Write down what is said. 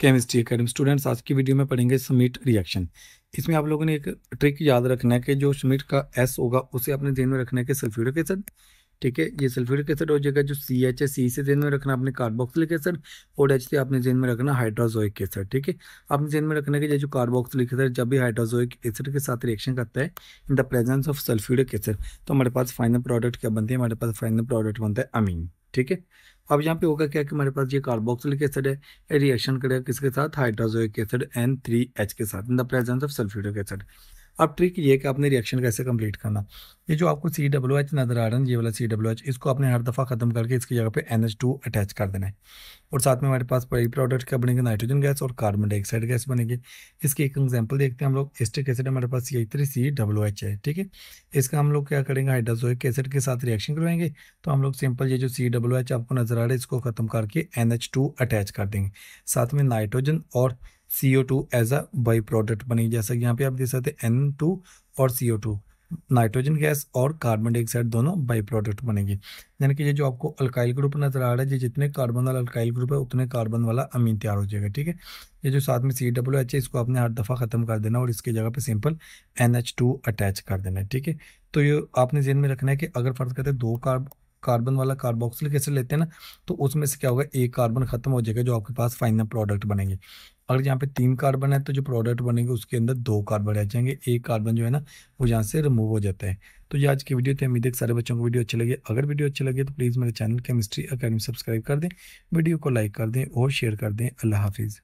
chemistry academy students आज की video में पढ़ेंगे समीट रिएक्शन इसमें आप लोगों ने एक ट्रिक याद रखना है कि जो समीट का एस होगा उसे अपने दिन में रखना है कि सल्फ्यूरिक एसिड ठीक है ये सल्फ्यूरिक एसिड हो जाएगा जो सी एच सी से दिन में रखना अपने कार्बोक्सिलिक एसिड और एच से अपने जेन में रखना हाइड्रोजोइक एसिड ठीक है अपने जेन में रखना है कि ये जो कार्बोक्सिलिक एसिड जब भी हाइड्रोजोइक एसिड के साथ रिएक्शन करता है in the presence of sulphuric acid तो हमारे पास फाइनल प्रोडक्ट क्या बनते हैं हमारे पास फाइनल प्रोडक्ट बनता है अमीन ठीक है अब यहाँ पे होगा क्या कि हमारे पास ये कार्बोक्सिलिक एसिड है ये रिएक्शन करेगा किसके साथ hydrazoic acid N three H के साथ in the presence of sulphuric acid अब ट्रिक ये कि आपने रिएक्शन कैसे कंप्लीट करना ये जो आपको सी डब्ल्यू एच नज़र आ रहा है ये वाला सी डब्ल्यू एच इसको आपने हर दफ़ा ख़त्म करके इसकी जगह पे एन एच टू अटैच कर देना है और साथ में हमारे पास पड़ी प्रोडक्ट क्या बनेंगे नाइट्रोजन गैस और कार्बन डाइऑक्साइड गैस बनेंगे इसके एक एग्जाम्पल देखते हैं हम लोग एस्टिक एसिड हमारे पास C three C W H है ठीक है इसका हम लोग क्या करेंगे हाइड्रोजोइक एसिड के साथ रिएक्शन करवाएंगे तो हम लोग सिंपल ये जो सी डब्ल्यू एच आपको नज़र आ रहा है इसको ख़त्म करके एन एच टू अटैच कर देंगे साथ में नाइट्रोजन और C O two as a by product बनेगी जैसा कि यहाँ पे आप देख सकते हैं एन टू और C O two nitrogen gas और कार्बन डाइऑक्साइड दोनों बाई प्रोडक्ट बनेंगे यानी कि ये जो आपको अल्काइल ग्रुप नजर आ रहा है ये जितने कार्बन वाला अल्काइल ग्रुप है उतने कार्बन वाला अमीन तैयार हो जाएगा ठीक है ये जो साथ में सी डब्ल्यू एच है इसको आपने हर दफ़ा ख़त्म कर देना और इसकी जगह पे simple N H two attach कर देना है ठीक है तो ये आपने जेन में रखना है कि अगर फर्ज करते दो कार्ब कार्बन वाला कार्बोक्सिलिक एसिड लेते हैं ना तो उसमें से क्या होगा एक कार्बन खत्म हो जाएगा जो आपके पास फाइनल प्रोडक्ट बनेंगे अगर यहाँ पे तीन कार्बन है तो जो प्रोडक्ट बनेंगे उसके अंदर दो कार्बन रह जाएंगे एक कार्बन जो है ना वो यहाँ से रिमूव हो जाता है तो ये आज की वीडियो थी उम्मीद है सारे बच्चों को वीडियो अच्छी लगे अगर वीडियो अच्छी लगे तो प्लीज़ मेरे चैनल केमिस्ट्री अकेडमी सब्सक्राइब कर दें वीडियो को लाइक कर दें और शेयर कर दें अल्लाह हाफिज़